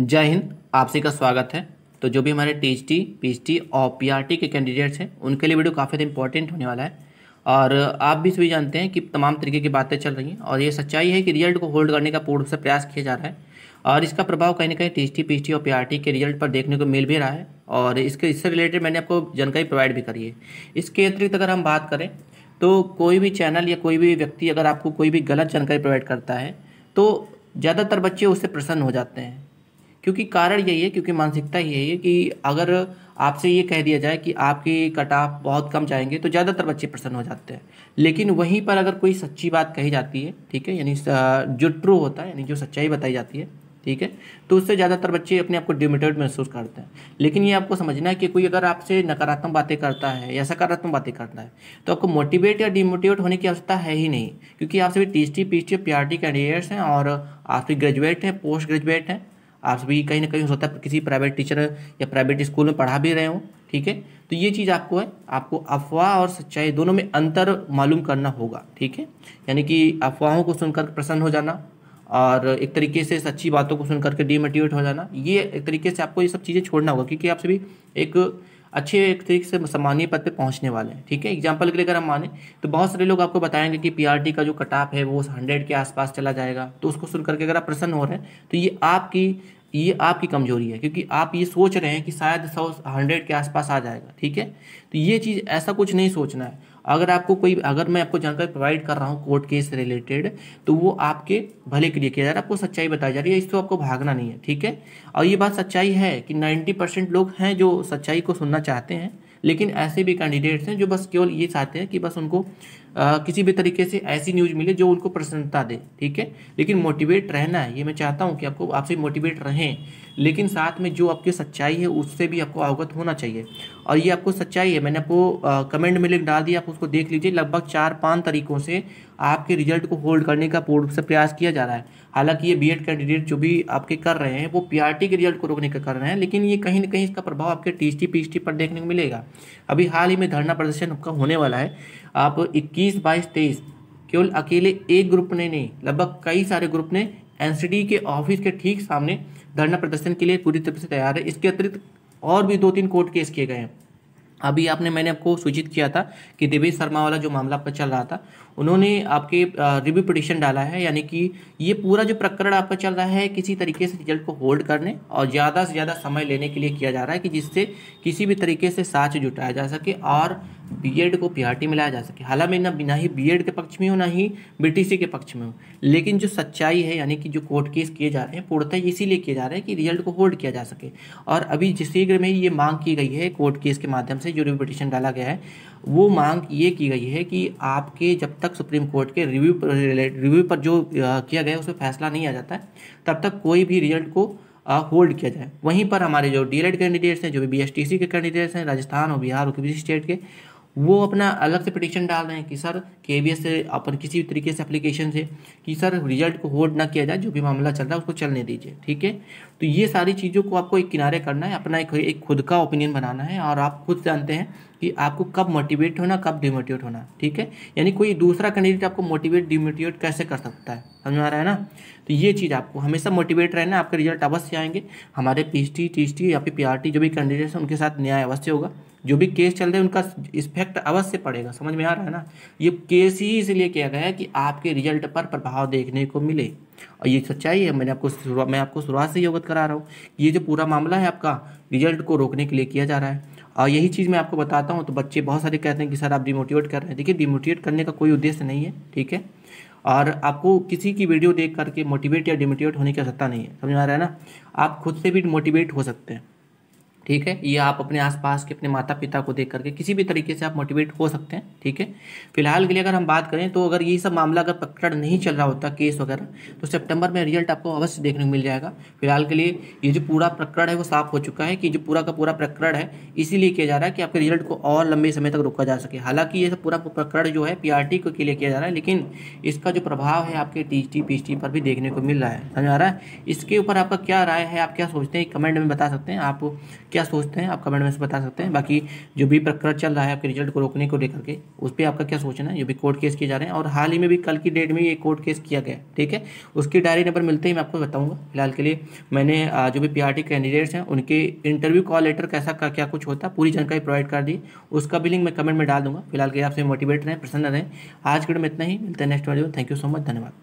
जय हिंद आप सभी का स्वागत है तो जो भी हमारे T H T P H T और पी आर टी के कैंडिडेट्स हैं उनके लिए वीडियो काफ़ी इंपॉर्टेंट होने वाला है और आप भी सभी जानते हैं कि तमाम तरीके की बातें चल रही हैं और ये सच्चाई है कि रिजल्ट को होल्ड करने का पूर्ण से प्रयास किया जा रहा है और इसका प्रभाव कहीं ना कहीं T H T P H T और पी आर टी के रिजल्ट पर देखने को मिल भी रहा है और इसके इससे रिलेटेड मैंने आपको जानकारी प्रोवाइड भी करी है इसके अतिरिक्त अगर हम बात करें तो कोई भी चैनल या कोई भी व्यक्ति अगर आपको कोई भी गलत जानकारी प्रोवाइड करता है तो ज़्यादातर बच्चे उससे प्रसन्न हो जाते हैं क्योंकि कारण यही है क्योंकि मानसिकता यही है कि अगर आपसे ये कह दिया जाए कि आपके कट ऑफ बहुत कम जाएंगे तो ज़्यादातर बच्चे प्रसन्न हो जाते हैं लेकिन वहीं पर अगर कोई सच्ची बात कही जाती है ठीक है यानी जो ट्रू होता है यानी जो सच्चाई बताई जाती है ठीक है तो उससे ज़्यादातर बच्चे अपने आप को डिमिटेड महसूस करते हैं लेकिन ये आपको समझना है कि कोई अगर आपसे नकारात्मक बातें करता है या सकारात्मक बातें करता है तो आपको मोटिवेट या डिमोटिवेट होने की आवश्यकता है ही नहीं क्योंकि आप सभी T S T P H T candidates हैं और आप ग्रेजुएट हैं पोस्ट ग्रेजुएट हैं आप सभी कहीं ना कहीं हो सकता है किसी प्राइवेट टीचर या प्राइवेट स्कूल में पढ़ा भी रहे हो ठीक है तो ये चीज़ आपको है आपको अफवाह और सच्चाई दोनों में अंतर मालूम करना होगा ठीक है यानी कि अफवाहों को सुनकर प्रसन्न हो जाना और एक तरीके से सच्ची बातों को सुन करके डीमोटिवेट हो जाना ये एक तरीके से आपको ये सब चीज़ें छोड़ना होगा क्योंकि आप सभी एक अच्छे एक तरीके से सम्मानीय पद पे पहुंचने वाले हैं ठीक है एग्जाम्पल के लिए अगर हम माने तो बहुत सारे लोग आपको बताएंगे कि पीआरटी का जो कटाप है वो हंड्रेड के आसपास चला जाएगा तो उसको सुन करके अगर आप प्रसन्न हो रहे हैं तो ये आपकी ये आपकी कमजोरी है क्योंकि आप ये सोच रहे हैं कि शायद सौ हंड्रेड के आसपास आ जाएगा ठीक है तो ये चीज़ ऐसा कुछ नहीं सोचना है अगर आपको कोई अगर मैं आपको जानकारी प्रोवाइड कर रहा हूँ कोर्ट केस रिलेटेड तो वो आपके भले के लिए किया जा रहा है आपको सच्चाई बताई जा रही है इससे तो आपको भागना नहीं है ठीक है और ये बात सच्चाई है कि नाइन्टी परसेंट लोग हैं जो सच्चाई को सुनना चाहते हैं लेकिन ऐसे भी कैंडिडेट्स हैं जो बस केवल ये चाहते हैं कि बस उनको आ, किसी भी तरीके से ऐसी न्यूज मिले जो उनको प्रसन्नता दे ठीक है लेकिन मोटिवेट रहना है ये मैं चाहता हूँ कि आपको आपसे मोटिवेट रहें लेकिन साथ में जो आपकी सच्चाई है उससे भी आपको अवगत होना चाहिए और ये आपको सच्चाई है मैंने आपको कमेंट में लिंक डाल दिया आप उसको देख लीजिए लगभग चार पाँच तरीकों से आपके रिजल्ट को होल्ड करने का पूर्व से प्रयास किया जा रहा है हालांकि ये बीएड कैंडिडेट जो भी आपके कर रहे हैं वो पीआरटी के रिजल्ट को रोकने का कर रहे हैं लेकिन ये कहीं ना कहीं इसका प्रभाव आपके टीएसटी पीएसटी पर देखने को मिलेगा अभी हाल ही में धरना प्रदर्शन आपका होने वाला है आप इक्कीस बीस बाईस तेईस केवल अकेले एक ग्रुप ने नहीं लगभग कई सारे ग्रुप ने एनसीडी के ऑफिस के ठीक सामने धरना प्रदर्शन के लिए पूरी तरह से तैयार है इसके अतिरिक्त और भी दो तीन कोर्ट केस किए गए हैं अभी आपने मैंने आपको सूचित किया था कि देवेश शर्मा वाला जो मामला आपका चल रहा था उन्होंने आपके रिव्यू पिटिशन डाला है यानी कि ये पूरा जो प्रकरण आपका चल रहा है किसी तरीके से रिजल्ट को होल्ड करने और ज़्यादा से ज़्यादा समय लेने के लिए किया जा रहा है कि जिससे किसी भी तरीके से साक्ष्य जुटाया जा सके और बीएड को पीआरटी में लाया जा सके हालांकि मैं ना बिना ही बीएड के पक्ष में हूँ ना ही बीटीसी के पक्ष में हूँ लेकिन जो सच्चाई है यानी कि जो कोर्ट केस किए जा रहे हैं पूर्णतः इसीलिए किए जा रहे हैं कि रिजल्ट को होल्ड किया जा सके और अभी जिस शीघ्र में ये मांग की गई है कोर्ट केस के माध्यम से जो रिव्यू पिटिशन डाला गया है वो मांग ये की गई है कि आपके जब तक सुप्रीम कोर्ट के रिव्यू पर रिव्यू पर जो किया गया है उसमें फैसला नहीं आ जाता है तब तक कोई भी रिजल्ट को होल्ड किया जाए वहीं पर हमारे जो एड कैंडिडेट्स हैं जो भी सी के कैंडिडेट्स हैं राजस्थान और बिहार और किसी स्टेट के वो अपना अलग से पिटिशन डाल रहे हैं कि सर के बी एस से अपन किसी भी तरीके से अप्लीकेशन से कि सर रिजल्ट को होल्ड ना किया जाए जो भी मामला चल रहा है उसको चलने दीजिए ठीक है तो ये सारी चीज़ों को आपको एक किनारे करना है अपना एक, एक खुद का ओपिनियन बनाना है और आप खुद जानते हैं कि आपको कब मोटिवेट होना कब डिमोटिवेट होना ठीक है यानी कोई दूसरा कैंडिडेट आपको मोटिवेट डिमोटिवेट कैसे कर सकता है समझ में आ रहा है ना तो ये चीज़ आपको हमेशा मोटिवेट रहना आपके रिजल्ट अवश्य आएंगे हमारे P H T T H T या फिर पी आर टी जो भी कैंडिडेट्स हैं उनके साथ न्याय अवश्य होगा जो भी केस चल रहे हैं उनका इफेक्ट अवश्य पड़ेगा समझ में आ रहा है ना ये केस ही इसलिए किया गया है कि आपके रिजल्ट पर प्रभाव देखने को मिले और ये सच्चाई है मैंने आपको मैं आपको शुरुआत से ही अवगत करा रहा हूँ ये जो पूरा मामला है आपका रिजल्ट को रोकने के लिए किया जा रहा है और यही चीज़ मैं आपको बताता हूँ तो बच्चे बहुत सारे कहते हैं कि सर आप डिमोटिवेट कर रहे हैं देखिए डिमोटिवेट करने का कोई उद्देश्य नहीं है ठीक है और आपको किसी की वीडियो देख करके मोटिवेट या डिमोटिवेट होने की आवश्यकता नहीं है समझ में आ रहा है ना आप खुद से भी मोटिवेट हो सकते हैं ठीक है ये आप अपने आसपास के अपने माता पिता को देख करके किसी भी तरीके से आप मोटिवेट हो सकते हैं ठीक है फिलहाल के लिए अगर हम बात करें तो अगर ये सब मामला अगर पकड़ नहीं चल रहा होता केस वगैरह तो सितंबर में रिजल्ट आपको अवश्य देखने को मिल जाएगा फिलहाल के लिए ये जो पूरा प्रकरण है वो साफ हो चुका है कि जो पूरा का पूरा प्रकरण है इसीलिए किया जा रहा है कि आपके रिजल्ट को और लंबे समय तक रोका जा सके हालांकि ये सब पूरा प्रकरण जो है पी को के लिए किया जा रहा है लेकिन इसका जो प्रभाव है आपके टी टी पर भी देखने को मिल रहा है समझ आ रहा है इसके ऊपर आपका क्या राय है आप क्या सोचते हैं कमेंट में बता सकते हैं आप क्या सोचते हैं आप कमेंट में से बता सकते हैं बाकी जो भी प्रकरण चल रहा है आपके रिजल्ट को रोकने को लेकर के उस पर आपका क्या सोचना है जो भी कोर्ट केस किए जा रहे हैं और हाल ही में भी कल की डेट में ये कोर्ट केस किया गया ठीक है उसकी डायरी नंबर मिलते ही मैं आपको बताऊँगा फिलहाल के लिए मैंने जो भी पी कैंडिडेट्स हैं उनके इंटरव्यू कॉल लेटर कैसा क्या कुछ होता है पूरी जानकारी प्रोवाइड कर दी उसका भी लिंक मैं कमेंट में डाल दूंगा फिलहाल के लिए आपसे मोटिवेट रहें प्रसन्न रहें आज के डेट में इतना ही मिलते हैं next video thank you so much धन्यवाद